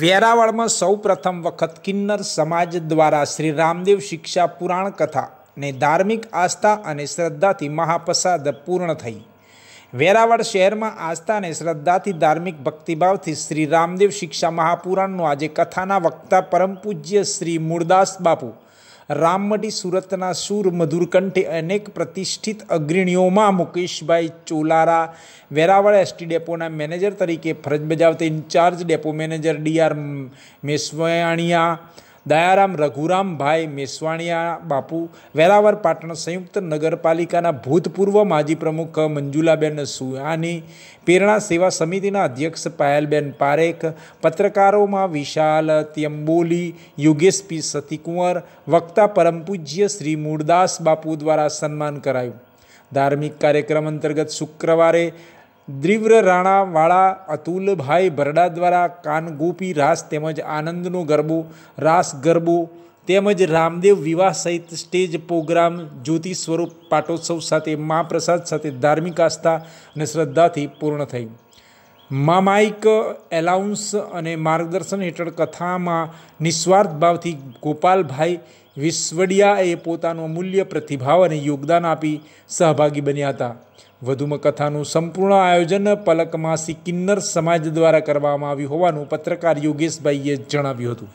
વેરાવળમાં સૌ પ્રથમ વખત કિન્નર સમાજ દ્વારા શ્રી રામદેવ શિક્ષા પુરાણ કથા ને ધાર્મિક આસ્થા અને શ્રદ્ધાથી મહાપ્રસાદ પૂર્ણ થઈ વેરાવળ શહેરમાં આસ્થા અને શ્રદ્ધાથી ધાર્મિક ભક્તિભાવથી શ્રી રામદેવ શિક્ષા મહાપુરાણનું આજે કથાના વક્તા પરમ પૂજ્ય શ્રી મૂળદાસ બાપુ રામમઢી સુરતના સૂર મધુર કંઠે અનેક પ્રતિષ્ઠિત અગ્રણીઓમાં મુકેશભાઈ ચોલારા વેરાવળ એસટી ડેપોના મેનેજર તરીકે ફરજ બજાવતા incharge depot manager DR R Meswaniya Dayaram રઘુરામભાઈ મેસવાણીયા બાપુ વેરાવર પાટણ સંયુક્ત નગરપાલિકાના ભૂતપૂર્વ માજી પ્રમુખ મંજુલાબેન સુહાની પ્રેરણા સેવા સમિતિના અધ્યક્ષ પાયલબેન પારેખ પત્રકારોમાં વિશાલ ત્યંબોલી યોગેશ પી સતીકુંવર વક્તા પરમ પૂજ્ય શ્રી મૂળદાસ બાપુ દ્વારા સન્માન કરાયું ધાર્મિક કાર્યક્રમ અંતર્ગત શુક્રવારે દ્રિવ્ર રાણાવાળા અતુલભાઈ બરડા દ્વારા કાનગોપી રાસ તેમજ આનંદનો ગરબો રાસ ગરબો તેમજ રામદેવ વિવાહ સહિત સ્ટેજ પ્રોગ્રામ જ્યોતિ સ્વરૂપ પાટોત્સવ સાથે મહાપ્રસાદ સાથે ધાર્મિક આસ્થા અને શ્રદ્ધાથી પૂર્ણ થઈ મામાઇક એલાઉન્સ અને માર્ગદર્શન હેઠળ કથામાં નિસ્વાર્થ ભાવથી ગોપાલભાઈ વિશ્વડિયાએ પોતાનો અમૂલ્ય પ્રતિભાવ અને યોગદાન આપી સહભાગી બન્યા હતા વધુમાં કથાનું સંપૂર્ણ આયોજન પલકમાસી કિન્નર સમાજ દ્વારા કરવામાં આવ્યું હોવાનું પત્રકાર યોગેશભાઈએ જણાવ્યું હતું